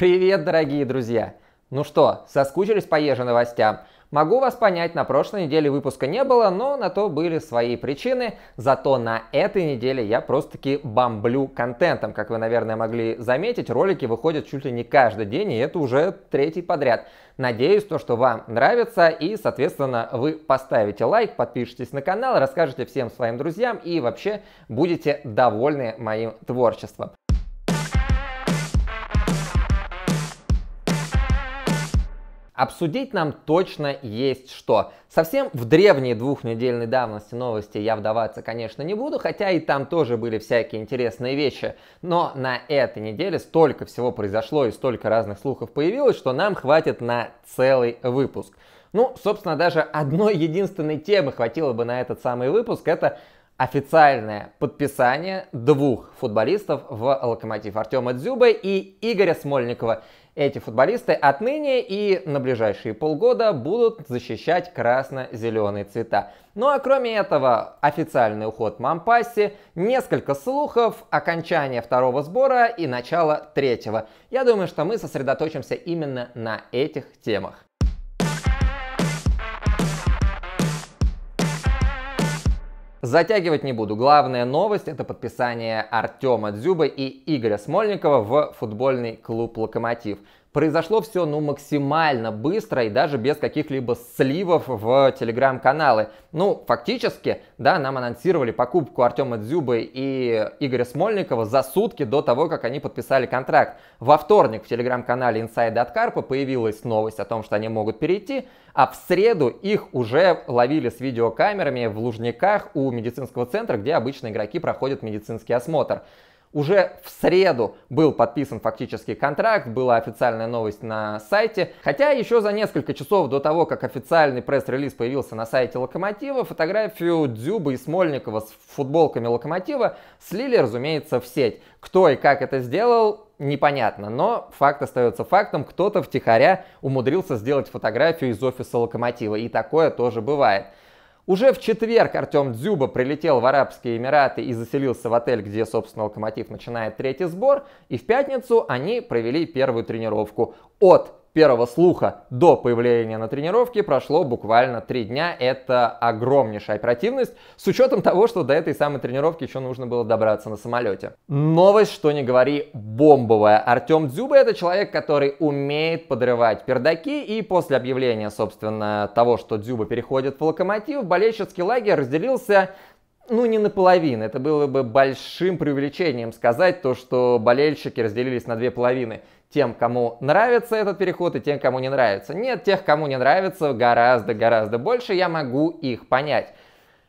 Привет, дорогие друзья! Ну что, соскучились по еже новостям? Могу вас понять, на прошлой неделе выпуска не было, но на то были свои причины. Зато на этой неделе я просто-таки бомблю контентом. Как вы, наверное, могли заметить, ролики выходят чуть ли не каждый день, и это уже третий подряд. Надеюсь, то, что вам нравится, и, соответственно, вы поставите лайк, подпишитесь на канал, расскажете всем своим друзьям и вообще будете довольны моим творчеством. Обсудить нам точно есть что. Совсем в древние двухнедельной давности новости я вдаваться, конечно, не буду, хотя и там тоже были всякие интересные вещи. Но на этой неделе столько всего произошло и столько разных слухов появилось, что нам хватит на целый выпуск. Ну, собственно, даже одной единственной темы хватило бы на этот самый выпуск. Это официальное подписание двух футболистов в «Локомотив» Артема Дзюба и Игоря Смольникова – эти футболисты отныне и на ближайшие полгода будут защищать красно-зеленые цвета. Ну а кроме этого, официальный уход Мампаси, несколько слухов, окончание второго сбора и начало третьего. Я думаю, что мы сосредоточимся именно на этих темах. Затягивать не буду. Главная новость – это подписание Артема Дзюба и Игоря Смольникова в футбольный клуб «Локомотив». Произошло все ну максимально быстро и даже без каких-либо сливов в телеграм-каналы. Ну, фактически, да, нам анонсировали покупку Артема Дзюбы и Игоря Смольникова за сутки до того, как они подписали контракт. Во вторник в телеграм-канале Inside от Карпа появилась новость о том, что они могут перейти, а в среду их уже ловили с видеокамерами в Лужниках у медицинского центра, где обычно игроки проходят медицинский осмотр. Уже в среду был подписан фактический контракт, была официальная новость на сайте. Хотя еще за несколько часов до того, как официальный пресс-релиз появился на сайте Локомотива, фотографию Дзюбы и Смольникова с футболками Локомотива слили, разумеется, в сеть. Кто и как это сделал, непонятно, но факт остается фактом, кто-то втихаря умудрился сделать фотографию из офиса Локомотива, и такое тоже бывает. Уже в четверг Артем Дзюба прилетел в Арабские Эмираты и заселился в отель, где, собственно, «Локомотив» начинает третий сбор. И в пятницу они провели первую тренировку от первого слуха до появления на тренировке прошло буквально три дня. Это огромнейшая оперативность, с учетом того, что до этой самой тренировки еще нужно было добраться на самолете. Новость, что не говори, бомбовая. Артем Дзюба это человек, который умеет подрывать пердаки, и после объявления, собственно, того, что Дзюба переходит в локомотив, болельщицкий лагерь разделился ну, не наполовину. Это было бы большим преувеличением сказать то, что болельщики разделились на две половины тем, кому нравится этот переход и тем, кому не нравится. Нет, тех, кому не нравится, гораздо-гораздо больше, я могу их понять.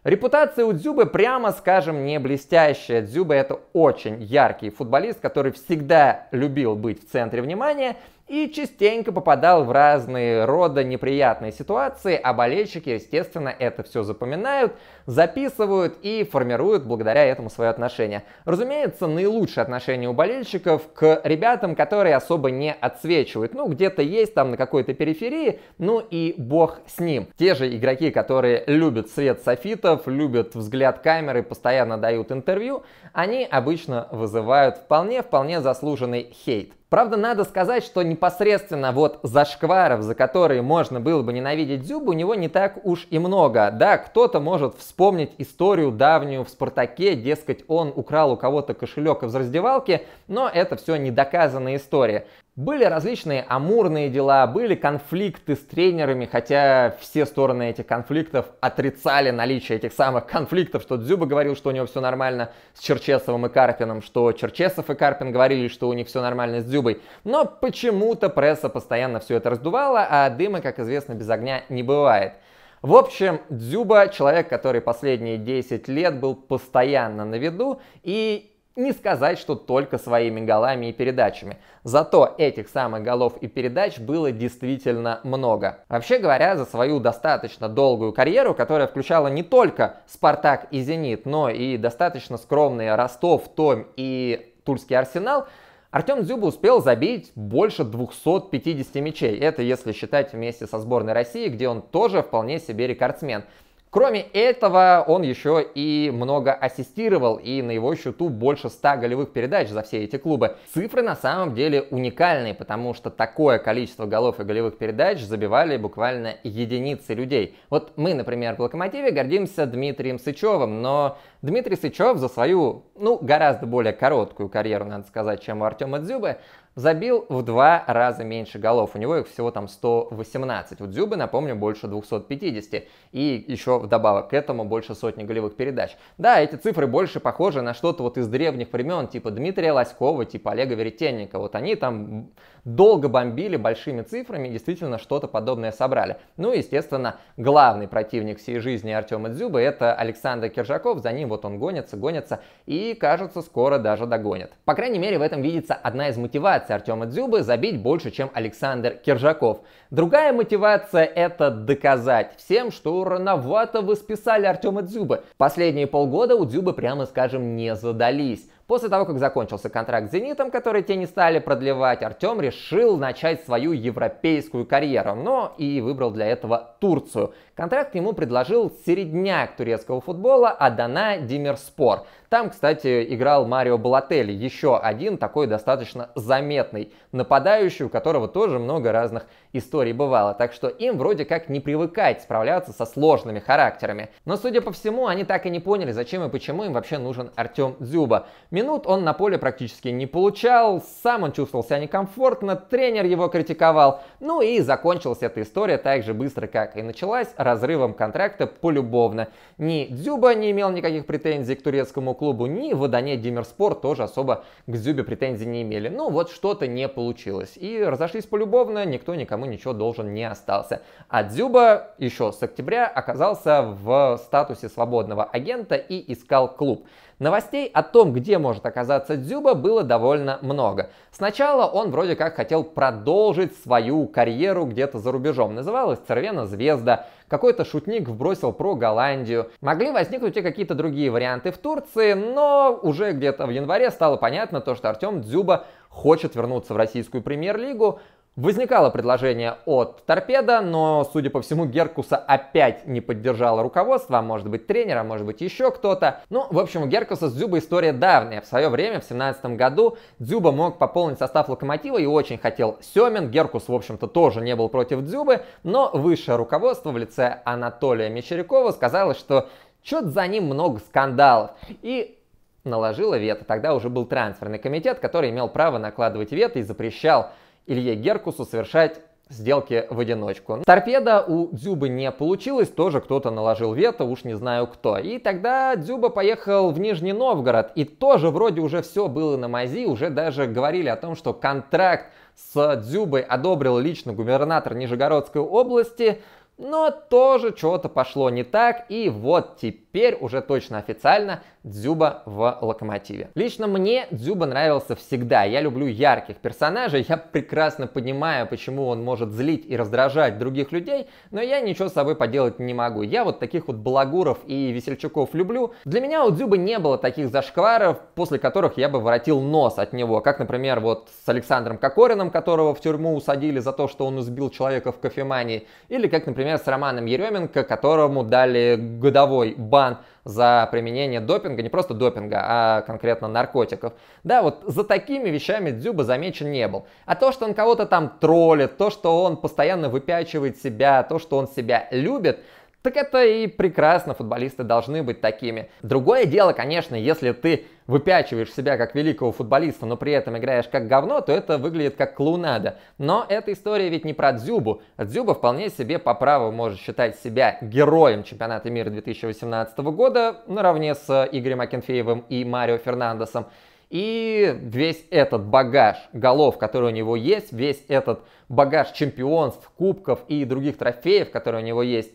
Репутация у Дзюбы, прямо скажем, не блестящая. Дзюба это очень яркий футболист, который всегда любил быть в центре внимания и частенько попадал в разные рода неприятные ситуации, а болельщики, естественно, это все запоминают, записывают и формируют благодаря этому свое отношение. Разумеется, наилучшее отношение у болельщиков к ребятам, которые особо не отсвечивают. Ну, где-то есть там на какой-то периферии, ну и бог с ним. Те же игроки, которые любят свет софитов, любят взгляд камеры, постоянно дают интервью, они обычно вызывают вполне-вполне заслуженный хейт. Правда, надо сказать, что непосредственно вот зашкваров, за которые можно было бы ненавидеть Дзюбу, у него не так уж и много. Да, кто-то может вспомнить историю давнюю в «Спартаке», дескать, он украл у кого-то кошелек из раздевалки, но это все недоказанная история. Были различные амурные дела, были конфликты с тренерами, хотя все стороны этих конфликтов отрицали наличие этих самых конфликтов, что Дзюба говорил, что у него все нормально с Черчесовым и Карпином, что Черчесов и Карпин говорили, что у них все нормально с Дзюбой. Но почему-то пресса постоянно все это раздувала, а дыма, как известно, без огня не бывает. В общем, Дзюба человек, который последние 10 лет был постоянно на виду, и не сказать, что только своими голами и передачами. Зато этих самых голов и передач было действительно много. Вообще говоря, за свою достаточно долгую карьеру, которая включала не только «Спартак» и «Зенит», но и достаточно скромные «Ростов», «Том» и «Тульский арсенал», Артем Дзюба успел забить больше 250 мячей. Это если считать вместе со сборной России, где он тоже вполне себе рекордсмен. Кроме этого, он еще и много ассистировал, и на его счету больше 100 голевых передач за все эти клубы. Цифры на самом деле уникальные, потому что такое количество голов и голевых передач забивали буквально единицы людей. Вот мы, например, в «Локомотиве» гордимся Дмитрием Сычевым, но Дмитрий Сычев за свою, ну, гораздо более короткую карьеру, надо сказать, чем у Артема Дзюбы, забил в два раза меньше голов. У него их всего там 118. У Дзюбы, напомню, больше 250. И еще вдобавок к этому больше сотни голевых передач. Да, эти цифры больше похожи на что-то вот из древних времен, типа Дмитрия Лоськова, типа Олега Веретенника. Вот они там долго бомбили большими цифрами и действительно что-то подобное собрали. Ну и, естественно, главный противник всей жизни Артема Дзюбы – это Александр Киржаков. За ним вот он гонится, гонится и, кажется, скоро даже догонит. По крайней мере, в этом видится одна из мотиваций Артема Дзюбы – забить больше, чем Александр Киржаков. Другая мотивация – это доказать всем, что рановато вы списали Артема Дзюбы. Последние полгода у Дзюбы, прямо скажем, не задались. После того, как закончился контракт с «Зенитом», который те не стали продлевать, Артем решил начать свою европейскую карьеру, но и выбрал для этого Турцию. Контракт ему предложил середняк турецкого футбола Адана Димерспор. Там, кстати, играл Марио Балотелли, еще один такой достаточно заметный нападающий, у которого тоже много разных историй бывало. Так что им вроде как не привыкать справляться со сложными характерами. Но, судя по всему, они так и не поняли, зачем и почему им вообще нужен Артем Дзюба минут он на поле практически не получал, сам он чувствовал себя некомфортно, тренер его критиковал. Ну и закончилась эта история так же быстро, как и началась, разрывом контракта полюбовно. Ни Дзюба не имел никаких претензий к турецкому клубу, ни Водоне Димерспор тоже особо к Дзюбе претензий не имели. Ну вот что-то не получилось. И разошлись полюбовно, никто никому ничего должен не остался. А Дзюба еще с октября оказался в статусе свободного агента и искал клуб. Новостей о том, где может оказаться Дзюба, было довольно много. Сначала он вроде как хотел продолжить свою карьеру где-то за рубежом. Называлась Цервена Звезда. Какой-то шутник вбросил про Голландию. Могли возникнуть и какие-то другие варианты в Турции, но уже где-то в январе стало понятно то, что Артем Дзюба хочет вернуться в российскую премьер-лигу. Возникало предложение от торпеда, но, судя по всему, Геркуса опять не поддержало руководство, а может быть тренера, может быть еще кто-то. Ну, в общем, у Геркуса с Дзюба история давняя. В свое время, в 17 году, Дзюба мог пополнить состав локомотива и очень хотел Семин. Геркус, в общем-то, тоже не был против Дзюбы, но высшее руководство в лице Анатолия Мещерякова сказало, что что-то за ним много скандалов. И наложила вето. Тогда уже был трансферный комитет, который имел право накладывать вето и запрещал Илье Геркусу совершать сделки в одиночку. Торпеда у Дзюбы не получилось, тоже кто-то наложил вето, уж не знаю кто. И тогда Дзюба поехал в Нижний Новгород, и тоже вроде уже все было на мази, уже даже говорили о том, что контракт с Дзюбой одобрил лично губернатор Нижегородской области, но тоже что-то пошло не так, и вот теперь уже точно официально Дзюба в Локомотиве. Лично мне Дзюба нравился всегда. Я люблю ярких персонажей, я прекрасно понимаю, почему он может злить и раздражать других людей, но я ничего с собой поделать не могу. Я вот таких вот балагуров и весельчаков люблю. Для меня у Дзюбы не было таких зашкваров, после которых я бы воротил нос от него, как, например, вот с Александром Кокорином, которого в тюрьму усадили за то, что он избил человека в кофемании, или как, например, с Романом Еременко, которому дали годовой бан за применение допинга, не просто допинга, а конкретно наркотиков. Да, вот за такими вещами Дзюба замечен не был. А то, что он кого-то там троллит, то, что он постоянно выпячивает себя, то, что он себя любит – так это и прекрасно, футболисты должны быть такими. Другое дело, конечно, если ты выпячиваешь себя как великого футболиста, но при этом играешь как говно, то это выглядит как клоунада. Но эта история ведь не про Дзюбу. Дзюба вполне себе по праву может считать себя героем чемпионата мира 2018 года наравне с Игорем Акинфеевым и Марио Фернандесом. И весь этот багаж голов, который у него есть, весь этот багаж чемпионств, кубков и других трофеев, которые у него есть,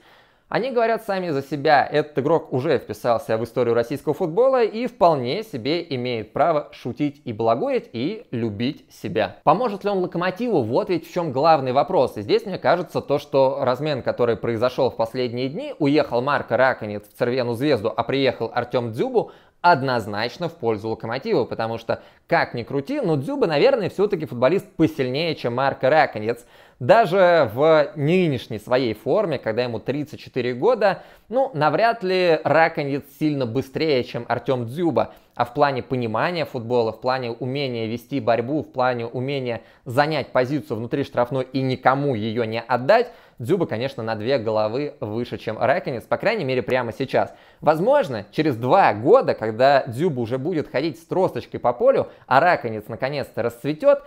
они говорят сами за себя, этот игрок уже вписался в историю российского футбола и вполне себе имеет право шутить и балагурить и любить себя. Поможет ли он Локомотиву? Вот ведь в чем главный вопрос. И здесь, мне кажется, то, что размен, который произошел в последние дни, уехал Марко Раконец в Цервену Звезду, а приехал Артем Дзюбу, однозначно в пользу Локомотива, потому что, как ни крути, но Дзюба, наверное, все-таки футболист посильнее, чем Марко Раконец даже в нынешней своей форме, когда ему 34 года, ну, навряд ли раконец сильно быстрее, чем Артем Дзюба. А в плане понимания футбола, в плане умения вести борьбу, в плане умения занять позицию внутри штрафной и никому ее не отдать, Дзюба, конечно, на две головы выше, чем Раконец, по крайней мере, прямо сейчас. Возможно, через два года, когда Дзюба уже будет ходить с тросточкой по полю, а Раконец наконец-то расцветет,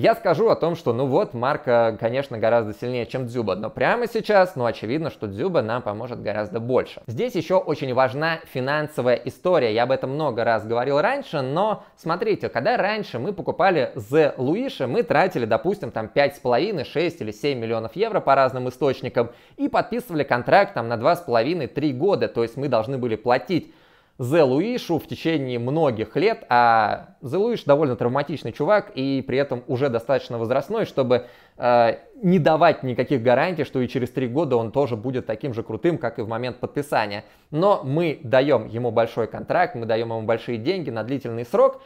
я скажу о том, что ну вот, Марка, конечно, гораздо сильнее, чем Дзюба, но прямо сейчас, ну очевидно, что Дзюба нам поможет гораздо больше. Здесь еще очень важна финансовая история, я об этом много раз говорил раньше, но смотрите, когда раньше мы покупали The Луиша, мы тратили, допустим, там 5,5, 6 или 7 миллионов евро по разным источникам и подписывали контракт там на 2,5-3 года, то есть мы должны были платить Зе Луишу в течение многих лет, а Зе Луиш довольно травматичный чувак и при этом уже достаточно возрастной, чтобы э, не давать никаких гарантий, что и через три года он тоже будет таким же крутым, как и в момент подписания. Но мы даем ему большой контракт, мы даем ему большие деньги на длительный срок,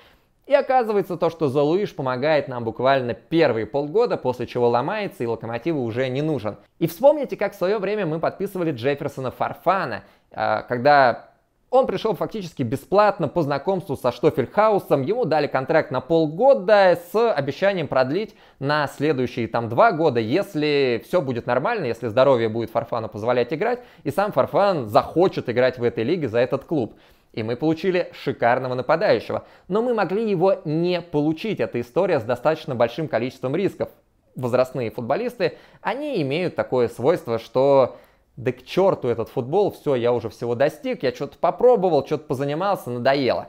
и оказывается то, что Залуиш помогает нам буквально первые полгода, после чего ломается и локомотиву уже не нужен. И вспомните, как в свое время мы подписывали Джефферсона Фарфана, э, когда он пришел фактически бесплатно по знакомству со Штофельхаусом. Ему дали контракт на полгода с обещанием продлить на следующие там два года, если все будет нормально, если здоровье будет Фарфана позволять играть, и сам Фарфан захочет играть в этой лиге за этот клуб. И мы получили шикарного нападающего. Но мы могли его не получить. Это история с достаточно большим количеством рисков. Возрастные футболисты, они имеют такое свойство, что да к черту этот футбол, все, я уже всего достиг, я что-то попробовал, что-то позанимался, надоело.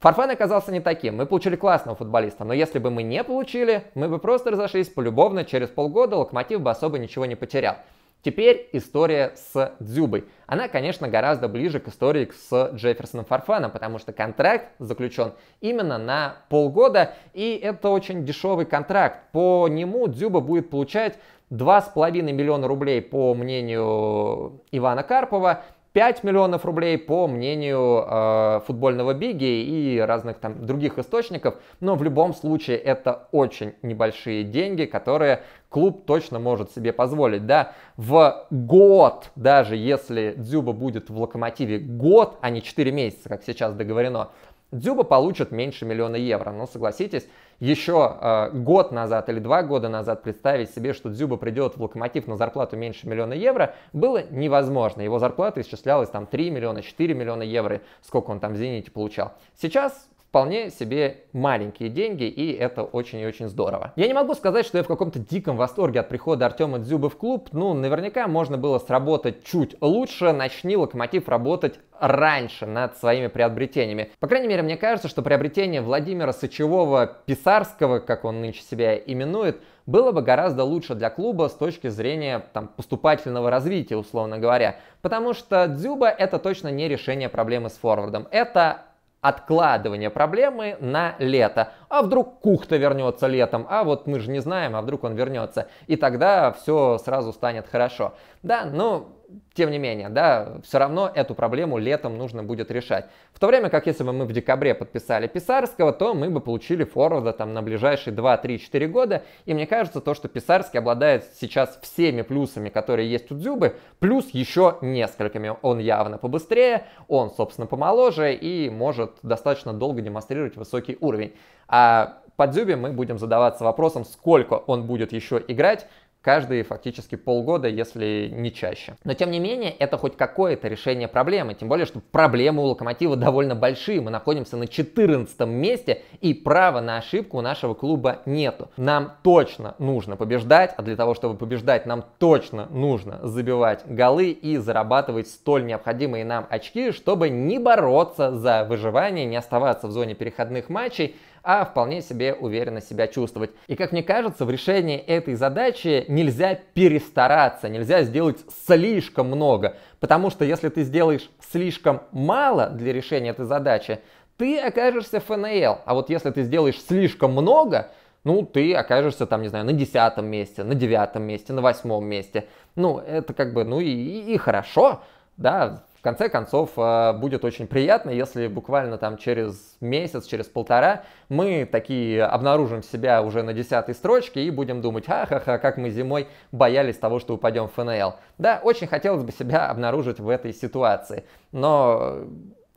Фарфан оказался не таким, мы получили классного футболиста, но если бы мы не получили, мы бы просто разошлись полюбовно, через полгода Локомотив бы особо ничего не потерял. Теперь история с Дзюбой. Она, конечно, гораздо ближе к истории с Джефферсоном Фарфаном, потому что контракт заключен именно на полгода, и это очень дешевый контракт. По нему Дзюба будет получать 2,5 миллиона рублей по мнению Ивана Карпова, 5 миллионов рублей по мнению э, футбольного биги и разных там других источников, но в любом случае это очень небольшие деньги, которые клуб точно может себе позволить, да, в год, даже если Дзюба будет в Локомотиве год, а не 4 месяца, как сейчас договорено, Дзюба получит меньше миллиона евро. Но согласитесь, еще э, год назад или два года назад представить себе, что Дзюба придет в Локомотив на зарплату меньше миллиона евро, было невозможно. Его зарплата исчислялась там 3 миллиона, 4 миллиона евро, сколько он там в Зените получал. Сейчас вполне себе маленькие деньги, и это очень и очень здорово. Я не могу сказать, что я в каком-то диком восторге от прихода Артема Дзюбы в клуб, ну, наверняка можно было сработать чуть лучше, начни Локомотив работать раньше над своими приобретениями. По крайней мере, мне кажется, что приобретение Владимира Сычевого Писарского, как он нынче себя именует, было бы гораздо лучше для клуба с точки зрения там, поступательного развития, условно говоря. Потому что Дзюба это точно не решение проблемы с форвардом. Это откладывание проблемы на лето. А вдруг Кухта вернется летом, а вот мы же не знаем, а вдруг он вернется. И тогда все сразу станет хорошо. Да, ну, тем не менее, да, все равно эту проблему летом нужно будет решать. В то время как если бы мы в декабре подписали Писарского, то мы бы получили форварда там на ближайшие 2-3-4 года. И мне кажется, то, что Писарский обладает сейчас всеми плюсами, которые есть у Дзюбы, плюс еще несколькими. Он явно побыстрее, он, собственно, помоложе и может достаточно долго демонстрировать высокий уровень. А по Дзюбе мы будем задаваться вопросом, сколько он будет еще играть, каждые фактически полгода, если не чаще. Но тем не менее, это хоть какое-то решение проблемы, тем более, что проблемы у локомотива довольно большие, мы находимся на 14 месте и права на ошибку у нашего клуба нету. Нам точно нужно побеждать, а для того, чтобы побеждать, нам точно нужно забивать голы и зарабатывать столь необходимые нам очки, чтобы не бороться за выживание, не оставаться в зоне переходных матчей, а вполне себе уверенно себя чувствовать. И как мне кажется, в решении этой задачи нельзя перестараться, нельзя сделать слишком много, потому что если ты сделаешь слишком мало для решения этой задачи, ты окажешься ФНЛ, а вот если ты сделаешь слишком много, ну, ты окажешься там, не знаю, на десятом месте, на девятом месте, на восьмом месте. Ну, это как бы, ну и, и хорошо, да, в конце концов э, будет очень приятно, если буквально там через месяц, через полтора мы такие обнаружим себя уже на десятой строчке и будем думать, ха-ха-ха, как мы зимой боялись того, что упадем в ФНЛ. Да, очень хотелось бы себя обнаружить в этой ситуации, но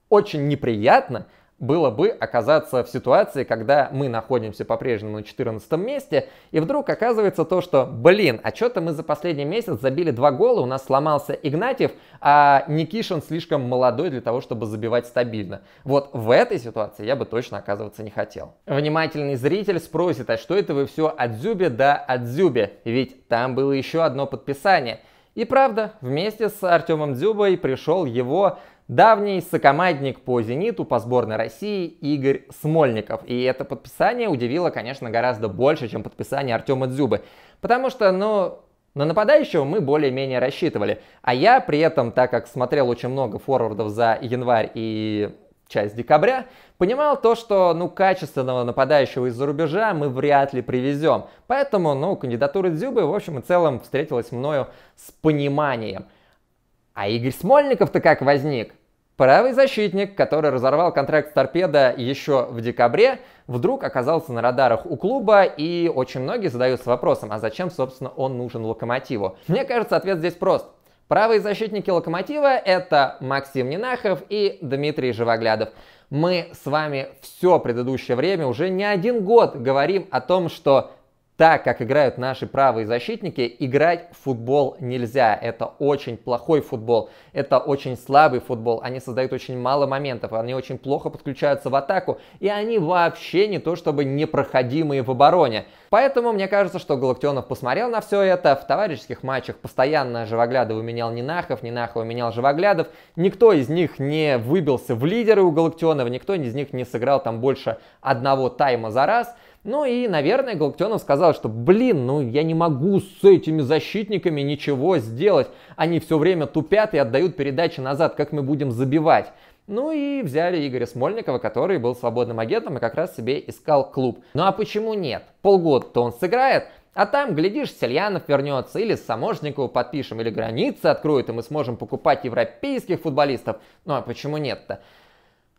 очень неприятно, было бы оказаться в ситуации, когда мы находимся по-прежнему на 14 месте, и вдруг оказывается то, что, блин, а что-то мы за последний месяц забили два гола, у нас сломался Игнатьев, а Никишин слишком молодой для того, чтобы забивать стабильно. Вот в этой ситуации я бы точно оказываться не хотел. Внимательный зритель спросит, а что это вы все от Зюбе до от Зюбе? Ведь там было еще одно подписание – и правда, вместе с Артемом Дзюбой пришел его давний сокомандник по «Зениту» по сборной России Игорь Смольников. И это подписание удивило, конечно, гораздо больше, чем подписание Артема Дзюбы. Потому что, ну, на нападающего мы более-менее рассчитывали. А я при этом, так как смотрел очень много форвардов за январь и часть декабря, понимал то, что ну качественного нападающего из-за рубежа мы вряд ли привезем. Поэтому ну кандидатура Дзюбы в общем и целом встретилась мною с пониманием. А Игорь Смольников-то как возник? Правый защитник, который разорвал контракт с торпедо еще в декабре, вдруг оказался на радарах у клуба, и очень многие задаются вопросом, а зачем, собственно, он нужен локомотиву? Мне кажется, ответ здесь прост. Правые защитники локомотива — это Максим Нинахов и Дмитрий Живоглядов. Мы с вами все предыдущее время, уже не один год говорим о том, что так, как играют наши правые защитники, играть в футбол нельзя. Это очень плохой футбол, это очень слабый футбол. Они создают очень мало моментов, они очень плохо подключаются в атаку, и они вообще не то чтобы непроходимые в обороне. Поэтому мне кажется, что Галактионов посмотрел на все это. В товарищеских матчах постоянно Живоглядова менял Нинахов, Нинахова менял Живоглядов. Никто из них не выбился в лидеры у Галактионова, никто из них не сыграл там больше одного тайма за раз – ну и, наверное, Галактионов сказал, что, блин, ну я не могу с этими защитниками ничего сделать. Они все время тупят и отдают передачи назад, как мы будем забивать. Ну и взяли Игоря Смольникова, который был свободным агентом и как раз себе искал клуб. Ну а почему нет? Полгода-то он сыграет, а там, глядишь, Сельянов вернется, или Самошникова подпишем, или границы откроют, и мы сможем покупать европейских футболистов. Ну а почему нет-то?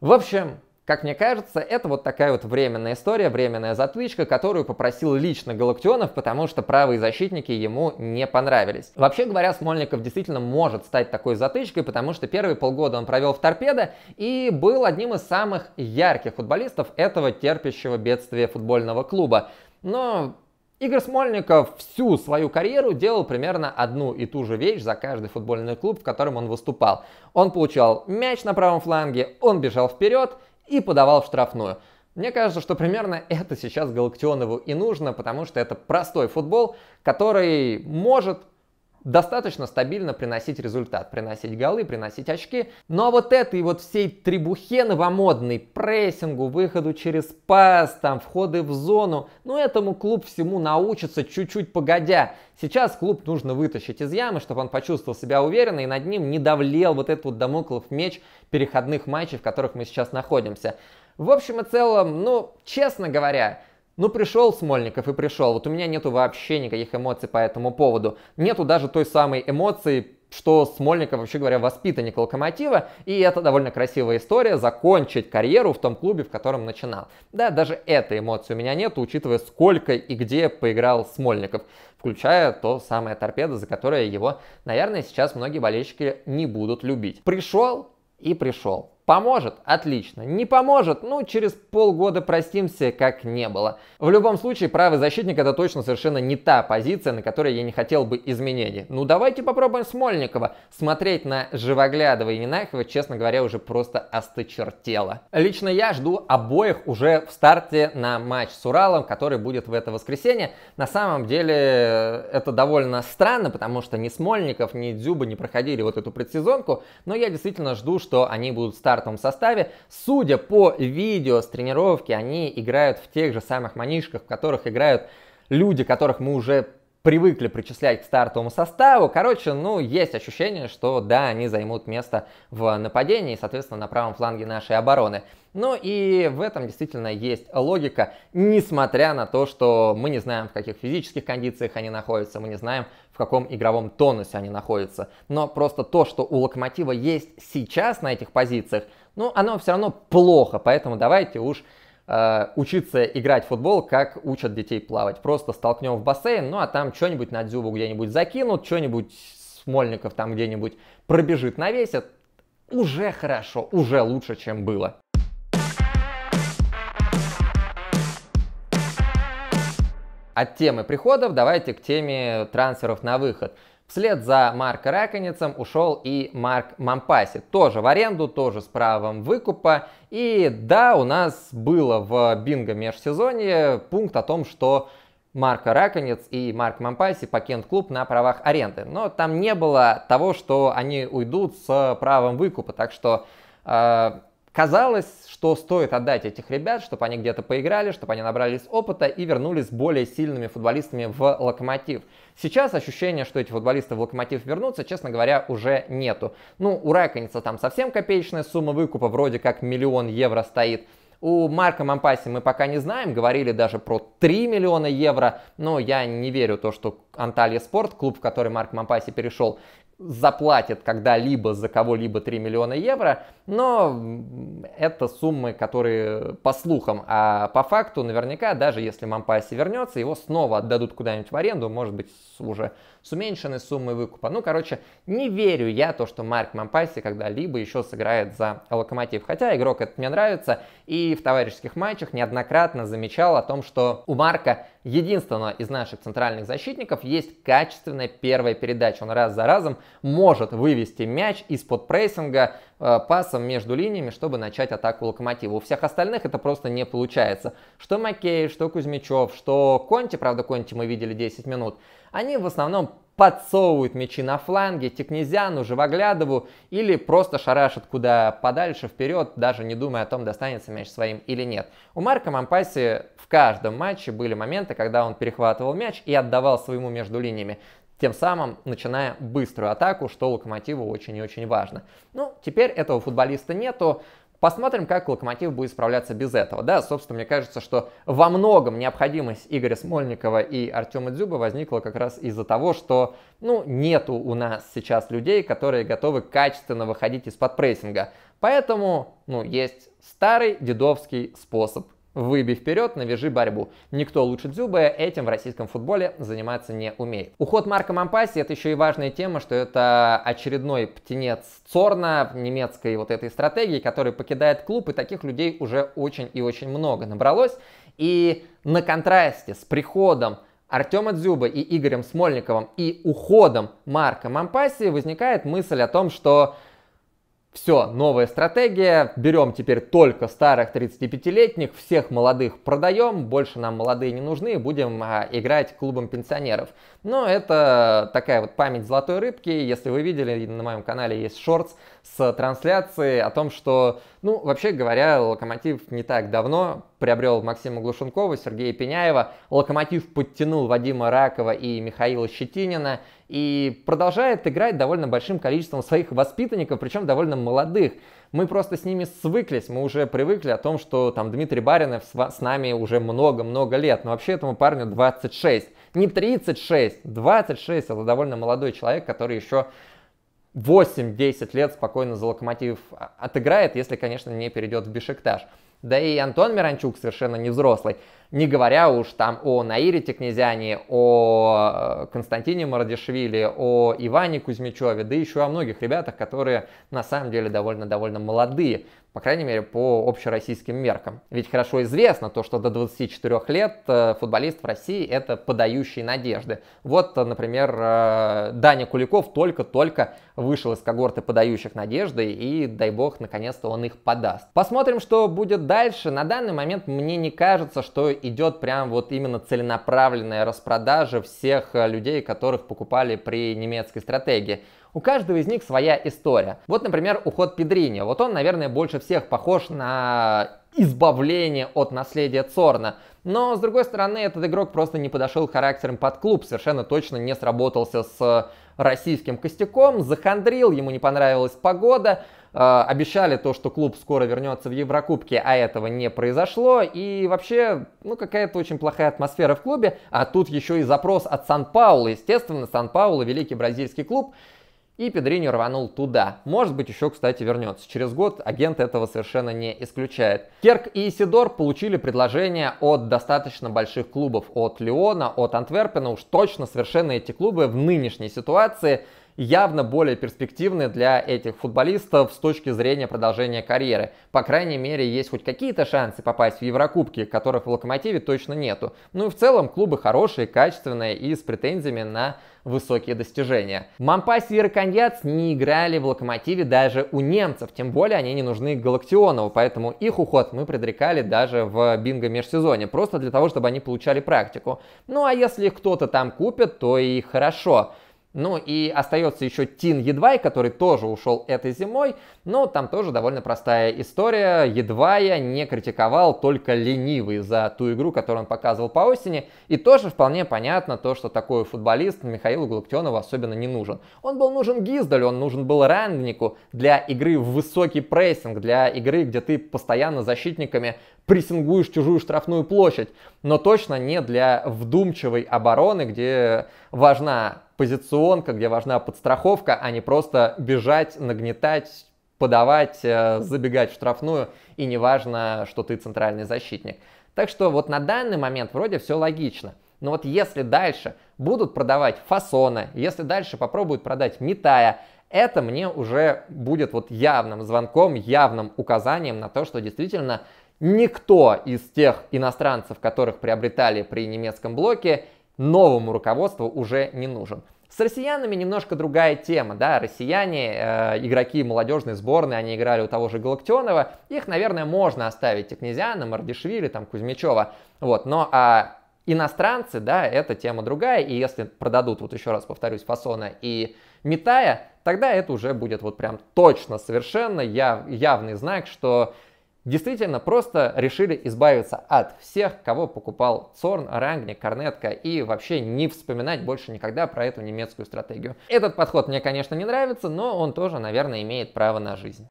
В общем, как мне кажется, это вот такая вот временная история, временная затычка, которую попросил лично Галактионов, потому что правые защитники ему не понравились. Вообще говоря, Смольников действительно может стать такой затычкой, потому что первые полгода он провел в торпедо и был одним из самых ярких футболистов этого терпящего бедствия футбольного клуба. Но Игорь Смольников всю свою карьеру делал примерно одну и ту же вещь за каждый футбольный клуб, в котором он выступал. Он получал мяч на правом фланге, он бежал вперед – и подавал в штрафную. Мне кажется, что примерно это сейчас Галактионову и нужно, потому что это простой футбол, который может достаточно стабильно приносить результат, приносить голы, приносить очки. Ну а вот этой вот всей требухе новомодной, прессингу, выходу через пас, там, входы в зону, ну этому клуб всему научится чуть-чуть погодя. Сейчас клуб нужно вытащить из ямы, чтобы он почувствовал себя уверенно и над ним не давлел вот этот вот домоклов меч переходных матчей, в которых мы сейчас находимся. В общем и целом, ну, честно говоря, ну пришел Смольников и пришел. Вот у меня нету вообще никаких эмоций по этому поводу. Нету даже той самой эмоции, что Смольников, вообще говоря, воспитанник Локомотива, и это довольно красивая история, закончить карьеру в том клубе, в котором начинал. Да, даже этой эмоции у меня нет, учитывая, сколько и где поиграл Смольников, включая то самое торпедо, за которое его, наверное, сейчас многие болельщики не будут любить. Пришел и пришел. Поможет? Отлично. Не поможет? Ну, через полгода простимся, как не было. В любом случае, правый защитник это точно совершенно не та позиция, на которой я не хотел бы изменений. Ну, давайте попробуем Смольникова. Смотреть на Живоглядова и Ненахова, честно говоря, уже просто осточертело. Лично я жду обоих уже в старте на матч с Уралом, который будет в это воскресенье. На самом деле, э, это довольно странно, потому что ни Смольников, ни Дзюба не проходили вот эту предсезонку, но я действительно жду, что они будут стартовать стартовом составе. Судя по видео с тренировки, они играют в тех же самых манишках, в которых играют люди, которых мы уже привыкли причислять к стартовому составу. Короче, ну, есть ощущение, что да, они займут место в нападении, соответственно, на правом фланге нашей обороны. Ну и в этом действительно есть логика, несмотря на то, что мы не знаем, в каких физических кондициях они находятся, мы не знаем, в каком игровом тонусе они находятся. Но просто то, что у Локомотива есть сейчас на этих позициях, ну, оно все равно плохо, поэтому давайте уж Э, учиться играть в футбол, как учат детей плавать. Просто столкнем в бассейн, ну а там что-нибудь на дзюбу где-нибудь закинут, что-нибудь Смольников там где-нибудь пробежит, навесит. Уже хорошо, уже лучше, чем было. От темы приходов давайте к теме трансферов на выход. Вслед за Марком Раконицем ушел и Марк Мампаси. Тоже в аренду, тоже с правом выкупа. И да, у нас было в бинго межсезонье пункт о том, что Марка Раконец и Марк Мампаси покинут клуб на правах аренды. Но там не было того, что они уйдут с правом выкупа. Так что э, казалось, что стоит отдать этих ребят, чтобы они где-то поиграли, чтобы они набрались опыта и вернулись более сильными футболистами в локомотив. Сейчас ощущение, что эти футболисты в Локомотив вернутся, честно говоря, уже нету. Ну, у Раконица там совсем копеечная сумма выкупа, вроде как миллион евро стоит. У Марка Мампаси мы пока не знаем, говорили даже про 3 миллиона евро, но я не верю то, что Анталия Спорт, клуб, в который Марк Мампаси перешел, заплатит когда-либо за кого-либо 3 миллиона евро, но это суммы, которые по слухам, а по факту наверняка, даже если Мампаси вернется, его снова отдадут куда-нибудь в аренду, может быть, уже с уменьшенной суммой выкупа. Ну, короче, не верю я то, что Марк Мампайси когда-либо еще сыграет за Локомотив. Хотя игрок этот мне нравится и в товарищеских матчах неоднократно замечал о том, что у Марка единственного из наших центральных защитников есть качественная первая передача. Он раз за разом может вывести мяч из-под прессинга э, пасом между линиями, чтобы начать атаку Локомотива. У всех остальных это просто не получается. Что Макеев, что Кузьмичев, что Конти, правда Конти мы видели 10 минут, они в основном подсовывают мячи на фланге Текнезяну, Живоглядову или просто шарашат куда подальше, вперед, даже не думая о том, достанется мяч своим или нет. У Марка Мампаси в каждом матче были моменты, когда он перехватывал мяч и отдавал своему между линиями тем самым начиная быструю атаку, что Локомотиву очень и очень важно. Ну, теперь этого футболиста нету, Посмотрим, как Локомотив будет справляться без этого. Да, собственно, мне кажется, что во многом необходимость Игоря Смольникова и Артема Дзюба возникла как раз из-за того, что, ну, нету у нас сейчас людей, которые готовы качественно выходить из-под прессинга. Поэтому, ну, есть старый дедовский способ Выбей вперед, навяжи борьбу. Никто лучше Дзюбе этим в российском футболе заниматься не умеет. Уход Марка Мампаси это еще и важная тема, что это очередной птенец Цорна немецкой вот этой стратегии, который покидает клуб, и таких людей уже очень и очень много набралось. И на контрасте с приходом Артема Дзюба и Игорем Смольниковым и уходом Марка Мампаси возникает мысль о том, что все, новая стратегия, берем теперь только старых 35-летних, всех молодых продаем, больше нам молодые не нужны, будем а, играть клубом пенсионеров. Но это такая вот память золотой рыбки, если вы видели, на моем канале есть шортс с трансляцией о том, что, ну, вообще говоря, Локомотив не так давно приобрел Максима Глушенкова, Сергея Пеняева, Локомотив подтянул Вадима Ракова и Михаила Щетинина, и продолжает играть довольно большим количеством своих воспитанников, причем довольно молодых. Мы просто с ними свыклись, мы уже привыкли о том, что там Дмитрий Баринов с нами уже много-много лет, но вообще этому парню 26, не 36, 26, это довольно молодой человек, который еще 8-10 лет спокойно за локомотив а, отыграет, если, конечно, не перейдет в Бешикташ. Да и Антон Миранчук совершенно не взрослый. Не говоря уж там о Наире Текнезяне, о э, Константине Мардишвили, о Иване Кузьмичеве, да еще о многих ребятах, которые на самом деле довольно-довольно молодые по крайней мере, по общероссийским меркам. Ведь хорошо известно то, что до 24 лет э, футболист в России – это подающие надежды. Вот, э, например, Даня Куликов только-только вышел из когорты подающих надежды, и, дай бог, наконец-то он их подаст. Посмотрим, что будет дальше. На данный момент мне не кажется, что идет прям вот именно целенаправленная распродажа всех э, людей, которых покупали при немецкой стратегии. У каждого из них своя история. Вот, например, уход Педрини. Вот он, наверное, больше всех похож на избавление от наследия Цорна. Но, с другой стороны, этот игрок просто не подошел характером под клуб, совершенно точно не сработался с российским костяком, захандрил, ему не понравилась погода, Э, обещали то, что клуб скоро вернется в Еврокубке, а этого не произошло. И вообще, ну, какая-то очень плохая атмосфера в клубе. А тут еще и запрос от Сан-Паула. Естественно, Сан-Пауло, великий бразильский клуб. И Педриньо рванул туда. Может быть, еще, кстати, вернется. Через год агент этого совершенно не исключает. Керк и Исидор получили предложение от достаточно больших клубов. От Леона, от Антверпена. Уж точно совершенно эти клубы в нынешней ситуации – явно более перспективны для этих футболистов с точки зрения продолжения карьеры. По крайней мере, есть хоть какие-то шансы попасть в Еврокубки, которых в Локомотиве точно нету. Ну и в целом клубы хорошие, качественные и с претензиями на высокие достижения. Мампаси и Раконьяц не играли в Локомотиве даже у немцев, тем более они не нужны Галактионову, поэтому их уход мы предрекали даже в бинго межсезоне, просто для того, чтобы они получали практику. Ну а если их кто-то там купит, то и хорошо. Ну и остается еще Тин Едвай, который тоже ушел этой зимой, но там тоже довольно простая история. Едвая не критиковал только ленивый за ту игру, которую он показывал по осени. И тоже вполне понятно то, что такой футболист Михаилу Галактионову особенно не нужен. Он был нужен Гиздалю, он нужен был Ранднику для игры в высокий прессинг, для игры, где ты постоянно защитниками прессингуешь чужую штрафную площадь, но точно не для вдумчивой обороны, где важна позиционка, где важна подстраховка, а не просто бежать, нагнетать, подавать, э, забегать в штрафную, и неважно, что ты центральный защитник. Так что вот на данный момент вроде все логично. Но вот если дальше будут продавать фасона, если дальше попробуют продать метая, это мне уже будет вот явным звонком, явным указанием на то, что действительно никто из тех иностранцев, которых приобретали при немецком блоке, новому руководству уже не нужен. С россиянами немножко другая тема, да, россияне, э, игроки молодежной сборной, они играли у того же Галактионова, их, наверное, можно оставить и Мардишвили, там, Кузьмичева, вот, но а иностранцы, да, это тема другая, и если продадут, вот еще раз повторюсь, Фасона и Митая, тогда это уже будет вот прям точно совершенно яв, явный знак, что Действительно, просто решили избавиться от всех, кого покупал Цорн, Рангни, Корнетка и вообще не вспоминать больше никогда про эту немецкую стратегию. Этот подход мне, конечно, не нравится, но он тоже, наверное, имеет право на жизнь.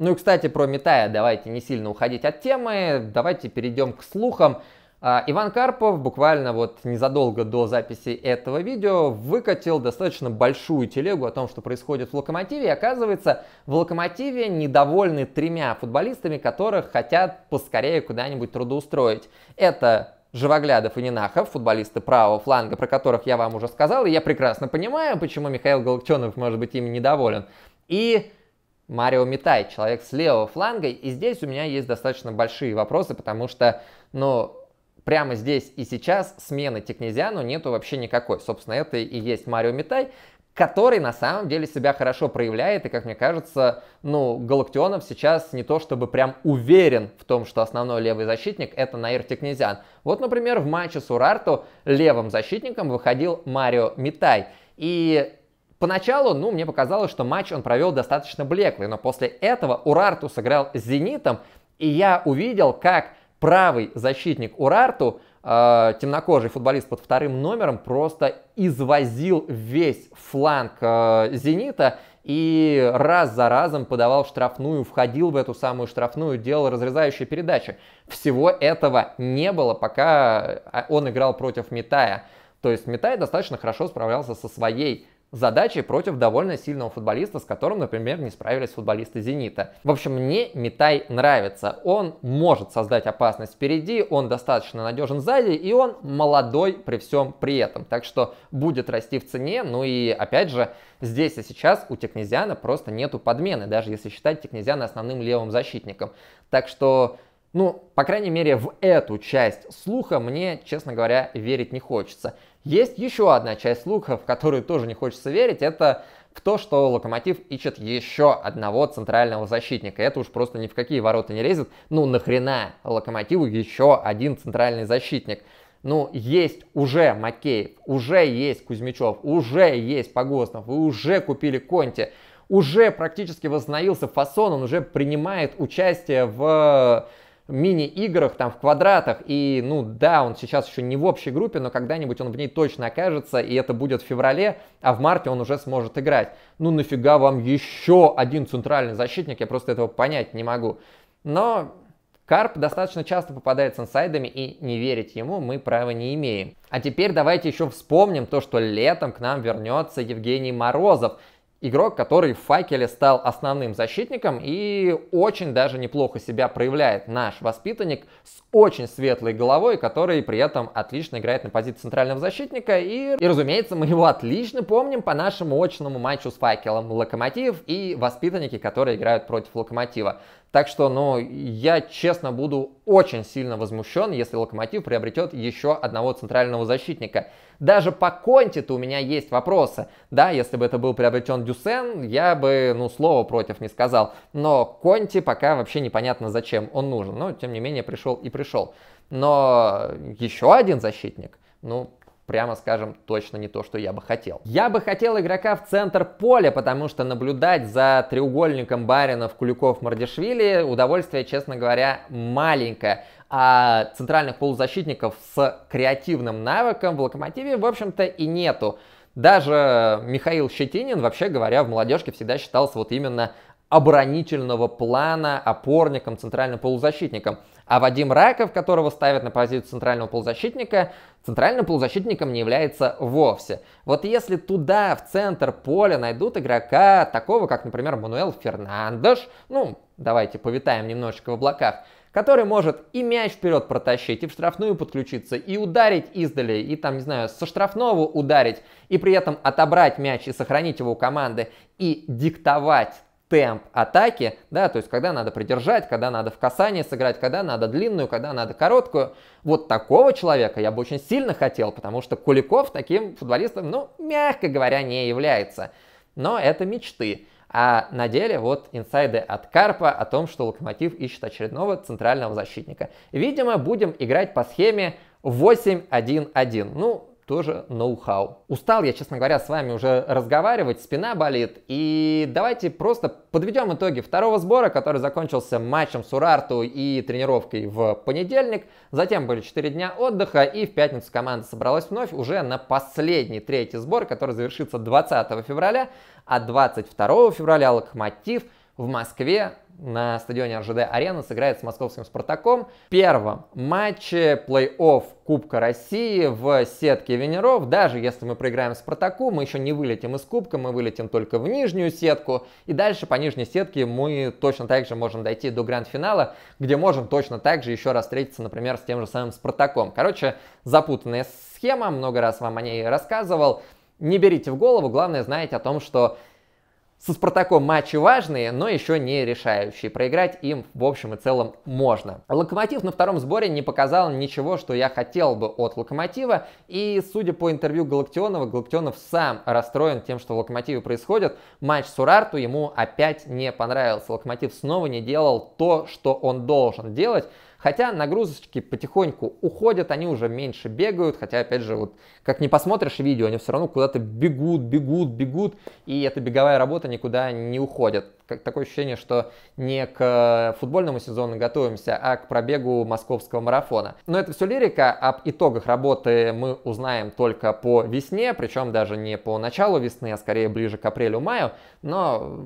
Ну и, кстати, про Митая давайте не сильно уходить от темы, давайте перейдем к слухам. А, Иван Карпов буквально вот незадолго до записи этого видео выкатил достаточно большую телегу о том, что происходит в «Локомотиве». И оказывается, в «Локомотиве» недовольны тремя футболистами, которых хотят поскорее куда-нибудь трудоустроить. Это Живоглядов и Нинахов, футболисты правого фланга, про которых я вам уже сказал, и я прекрасно понимаю, почему Михаил Галактионов, может быть, ими недоволен. И Марио Митай, человек с левого фланга, и здесь у меня есть достаточно большие вопросы, потому что, ну, прямо здесь и сейчас смены Текнезиану нету вообще никакой. Собственно, это и есть Марио Митай, который на самом деле себя хорошо проявляет, и, как мне кажется, ну, Галактионов сейчас не то чтобы прям уверен в том, что основной левый защитник — это Наир Текнезиан. Вот, например, в матче с Урарту левым защитником выходил Марио Митай, и Поначалу, ну, мне показалось, что матч он провел достаточно блеклый, но после этого Урарту сыграл с «Зенитом», и я увидел, как правый защитник Урарту, э, темнокожий футболист под вторым номером, просто извозил весь фланг э, «Зенита» и раз за разом подавал штрафную, входил в эту самую штрафную, делал разрезающие передачи. Всего этого не было, пока э, он играл против Митая. То есть Митай достаточно хорошо справлялся со своей задачей против довольно сильного футболиста, с которым, например, не справились футболисты «Зенита». В общем, мне Митай нравится. Он может создать опасность впереди, он достаточно надежен сзади, и он молодой при всем при этом. Так что будет расти в цене, ну и, опять же, здесь и сейчас у Текнезиана просто нету подмены, даже если считать Текнезиана основным левым защитником. Так что ну, по крайней мере, в эту часть слуха мне, честно говоря, верить не хочется. Есть еще одна часть слухов, в которую тоже не хочется верить, это в то, что Локомотив ищет еще одного центрального защитника. Это уж просто ни в какие ворота не лезет. Ну нахрена Локомотиву еще один центральный защитник? Ну, есть уже Макеев, уже есть Кузьмичев, уже есть Погостнов, вы уже купили Конте, уже практически восстановился фасон, он уже принимает участие в мини-играх, там, в квадратах, и, ну, да, он сейчас еще не в общей группе, но когда-нибудь он в ней точно окажется, и это будет в феврале, а в марте он уже сможет играть. Ну, нафига вам еще один центральный защитник, я просто этого понять не могу. Но Карп достаточно часто попадает с инсайдами, и не верить ему мы права не имеем. А теперь давайте еще вспомним то, что летом к нам вернется Евгений Морозов, игрок, который в факеле стал основным защитником и очень даже неплохо себя проявляет наш воспитанник с очень светлой головой, который при этом отлично играет на позиции центрального защитника. И, и разумеется, мы его отлично помним по нашему очному матчу с факелом Локомотив и воспитанники, которые играют против Локомотива. Так что, ну, я, честно, буду очень сильно возмущен, если Локомотив приобретет еще одного центрального защитника. Даже по Конте-то у меня есть вопросы. Да, если бы это был приобретен Дюсен, я бы, ну, слова против не сказал. Но Конте пока вообще непонятно, зачем он нужен. Но, тем не менее, пришел и пришел. Но еще один защитник, ну, прямо скажем, точно не то, что я бы хотел. Я бы хотел игрока в центр поля, потому что наблюдать за треугольником Баринов, Куликов, Мардишвили удовольствие, честно говоря, маленькое. А центральных полузащитников с креативным навыком в Локомотиве, в общем-то, и нету. Даже Михаил Щетинин, вообще говоря, в молодежке всегда считался вот именно оборонительного плана опорником, центральным полузащитником. А Вадим Раков, которого ставят на позицию центрального полузащитника, центральным полузащитником не является вовсе. Вот если туда, в центр поля, найдут игрока такого, как, например, Мануэл Фернандеш, ну, давайте повитаем немножечко в облаках, который может и мяч вперед протащить, и в штрафную подключиться, и ударить издали, и там, не знаю, со штрафного ударить, и при этом отобрать мяч и сохранить его у команды, и диктовать темп атаки, да, то есть когда надо придержать, когда надо в касание сыграть, когда надо длинную, когда надо короткую. Вот такого человека я бы очень сильно хотел, потому что Куликов таким футболистом, ну, мягко говоря, не является. Но это мечты. А на деле вот инсайды от Карпа о том, что Локомотив ищет очередного центрального защитника. Видимо, будем играть по схеме 8-1-1. Ну, тоже ноу-хау. Устал я, честно говоря, с вами уже разговаривать, спина болит. И давайте просто подведем итоги второго сбора, который закончился матчем с Урарту и тренировкой в понедельник. Затем были 4 дня отдыха, и в пятницу команда собралась вновь уже на последний третий сбор, который завершится 20 февраля. А 22 февраля Локомотив в Москве на стадионе РЖД-арена сыграет с московским «Спартаком» первом матче плей-офф Кубка России в сетке Венеров. Даже если мы проиграем «Спартаку», мы еще не вылетим из Кубка, мы вылетим только в нижнюю сетку. И дальше по нижней сетке мы точно так же можем дойти до гранд-финала, где можем точно так же еще раз встретиться, например, с тем же самым «Спартаком». Короче, запутанная схема, много раз вам о ней рассказывал. Не берите в голову, главное знаете о том, что со Спартаком матчи важные, но еще не решающие. Проиграть им в общем и целом можно. Локомотив на втором сборе не показал ничего, что я хотел бы от Локомотива. И судя по интервью Галактионова, Галактионов сам расстроен тем, что в Локомотиве происходит. Матч с Урарту ему опять не понравился. Локомотив снова не делал то, что он должен делать. Хотя нагрузочки потихоньку уходят, они уже меньше бегают, хотя, опять же, вот как не посмотришь видео, они все равно куда-то бегут, бегут, бегут, и эта беговая работа никуда не уходит. Как, такое ощущение, что не к э, футбольному сезону готовимся, а к пробегу московского марафона. Но это все лирика, об итогах работы мы узнаем только по весне, причем даже не по началу весны, а скорее ближе к апрелю-маю, но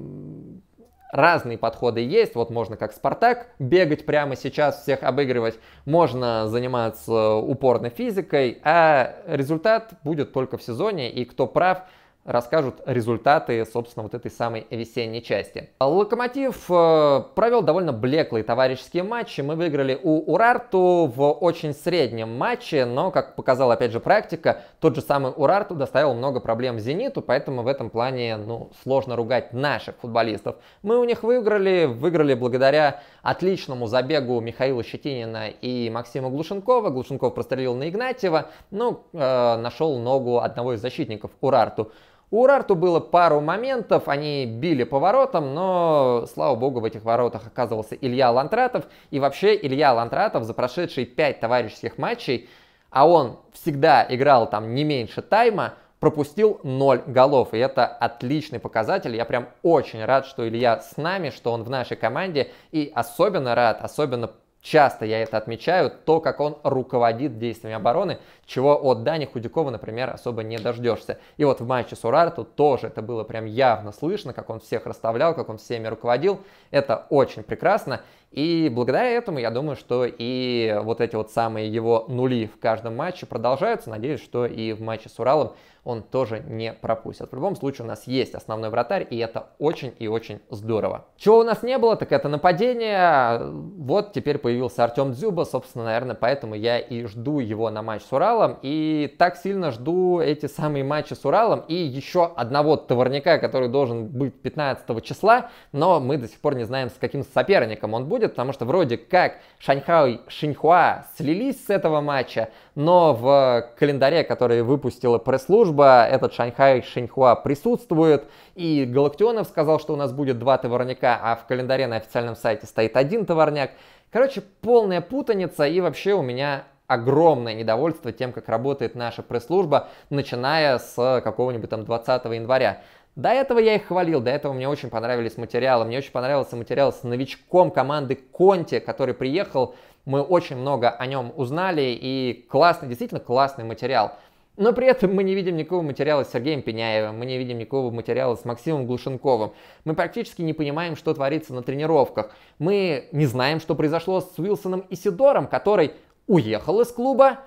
разные подходы есть. Вот можно как Спартак бегать прямо сейчас, всех обыгрывать. Можно заниматься упорной физикой. А результат будет только в сезоне. И кто прав, расскажут результаты, собственно, вот этой самой весенней части. Локомотив э, провел довольно блеклые товарищеские матчи. Мы выиграли у Урарту в очень среднем матче, но, как показала, опять же, практика, тот же самый Урарту доставил много проблем Зениту, поэтому в этом плане, ну, сложно ругать наших футболистов. Мы у них выиграли, выиграли благодаря отличному забегу Михаила Щетинина и Максима Глушенкова. Глушенков прострелил на Игнатьева, ну, э, нашел ногу одного из защитников Урарту. У Урарту было пару моментов, они били по воротам, но, слава богу, в этих воротах оказывался Илья Лантратов. И вообще Илья Лантратов за прошедшие пять товарищеских матчей, а он всегда играл там не меньше тайма, пропустил 0 голов. И это отличный показатель. Я прям очень рад, что Илья с нами, что он в нашей команде. И особенно рад, особенно часто я это отмечаю, то, как он руководит действиями обороны, чего от Дани Худякова, например, особо не дождешься. И вот в матче с Урарту тоже это было прям явно слышно, как он всех расставлял, как он всеми руководил. Это очень прекрасно. И благодаря этому, я думаю, что и вот эти вот самые его нули в каждом матче продолжаются. Надеюсь, что и в матче с Уралом он тоже не пропустит. В любом случае у нас есть основной вратарь, и это очень и очень здорово. Чего у нас не было, так это нападение. Вот теперь появился Артем Дзюба, собственно, наверное, поэтому я и жду его на матч с Уралом, и так сильно жду эти самые матчи с Уралом, и еще одного товарняка, который должен быть 15 числа, но мы до сих пор не знаем, с каким соперником он будет, потому что вроде как Шаньхай Шиньхуа слились с этого матча, но в э, календаре, который выпустила пресс-служба, этот Шанхай Шеньхуа присутствует, и Галактионов сказал, что у нас будет два товарняка, а в календаре на официальном сайте стоит один товарняк. Короче, полная путаница, и вообще у меня огромное недовольство тем, как работает наша пресс-служба, начиная с э, какого-нибудь там 20 января. До этого я их хвалил, до этого мне очень понравились материалы. Мне очень понравился материал с новичком команды Конте, который приехал. Мы очень много о нем узнали, и классный, действительно классный материал. Но при этом мы не видим никакого материала с Сергеем Пеняевым, мы не видим никакого материала с Максимом Глушенковым. Мы практически не понимаем, что творится на тренировках. Мы не знаем, что произошло с Уилсоном Исидором, который уехал из клуба,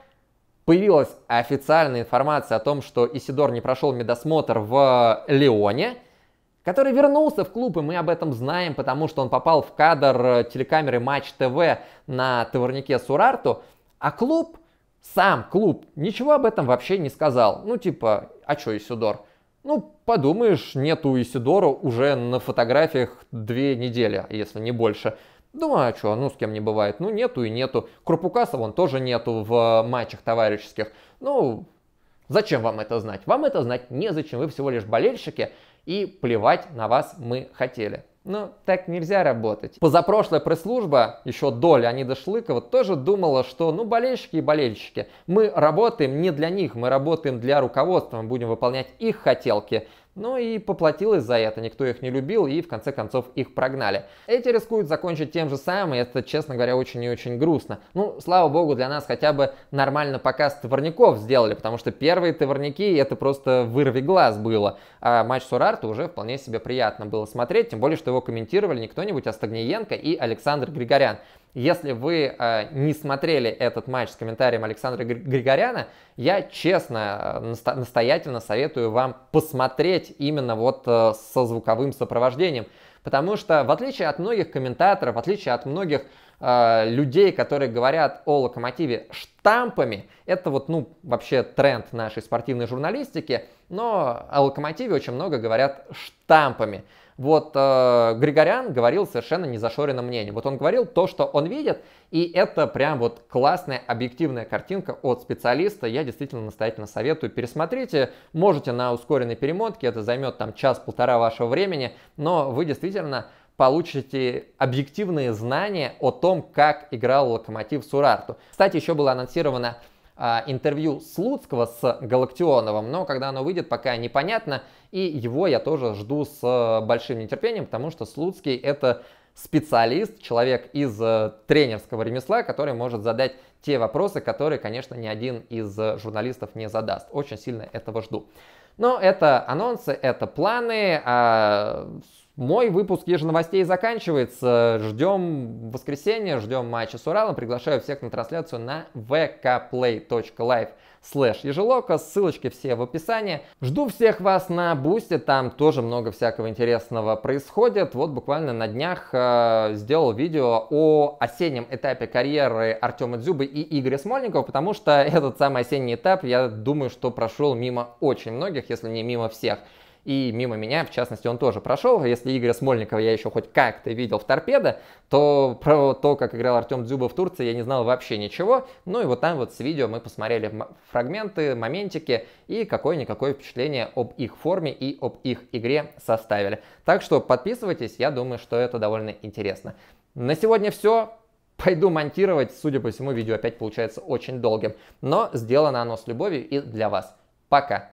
появилась официальная информация о том, что Исидор не прошел медосмотр в э, Леоне, который вернулся в клуб, и мы об этом знаем, потому что он попал в кадр э, телекамеры Матч ТВ на товарнике Сурарту, а клуб, сам клуб, ничего об этом вообще не сказал. Ну типа, а чё Исидор? Ну, подумаешь, нету Исидора уже на фотографиях две недели, если не больше. Думаю, а что, ну с кем не бывает? Ну нету и нету. Крупукаса вон тоже нету в э, матчах товарищеских. Ну, зачем вам это знать? Вам это знать незачем, вы всего лишь болельщики, и плевать на вас мы хотели. Ну так нельзя работать. Позапрошлая пресс-служба, еще до Леонида Шлыкова, тоже думала, что ну болельщики и болельщики. Мы работаем не для них, мы работаем для руководства, мы будем выполнять их хотелки. Но ну и поплатилась за это, никто их не любил и в конце концов их прогнали. Эти рискуют закончить тем же самым, и это, честно говоря, очень и очень грустно. Ну, слава богу, для нас хотя бы нормально показ товарников сделали, потому что первые товарники это просто вырви глаз было. А матч Сурарта уже вполне себе приятно было смотреть, тем более, что его комментировали не кто-нибудь, а Стагниенко и Александр Григорян. Если вы э, не смотрели этот матч с комментарием Александра Григоряна, я честно, э, насто настоятельно советую вам посмотреть именно вот э, со звуковым сопровождением. Потому что, в отличие от многих комментаторов, в отличие от многих э, людей, которые говорят о локомотиве штампами, это вот, ну, вообще тренд нашей спортивной журналистики, но о локомотиве очень много говорят штампами. Вот э, Григорян говорил совершенно незашоренное мнение. Вот он говорил то, что он видит, и это прям вот классная объективная картинка от специалиста. Я действительно настоятельно советую пересмотрите. Можете на ускоренной перемотке, это займет там час-полтора вашего времени, но вы действительно получите объективные знания о том, как играл Локомотив с Урарту. Кстати, еще было анонсировано а, интервью Слуцкого с Галактионовым, но когда оно выйдет, пока непонятно, и его я тоже жду с э, большим нетерпением, потому что Слуцкий это специалист, человек из э, тренерского ремесла, который может задать те вопросы, которые, конечно, ни один из э, журналистов не задаст. Очень сильно этого жду. Но это анонсы, это планы. А мой выпуск еженовостей заканчивается. Ждем воскресенья, ждем матча с Уралом. Приглашаю всех на трансляцию на vkplay.live слэш ежелока. Ссылочки все в описании. Жду всех вас на бусте, там тоже много всякого интересного происходит. Вот буквально на днях э, сделал видео о осеннем этапе карьеры Артема Дзюбы и Игоря Смольникова, потому что этот самый осенний этап, я думаю, что прошел мимо очень многих, если не мимо всех. И мимо меня, в частности, он тоже прошел. Если Игоря Смольникова я еще хоть как-то видел в торпедо, то про то, как играл Артем Дзюба в Турции, я не знал вообще ничего. Ну и вот там вот с видео мы посмотрели фрагменты, моментики и какое-никакое впечатление об их форме и об их игре составили. Так что подписывайтесь, я думаю, что это довольно интересно. На сегодня все. Пойду монтировать, судя по всему, видео опять получается очень долгим. Но сделано оно с любовью и для вас. Пока!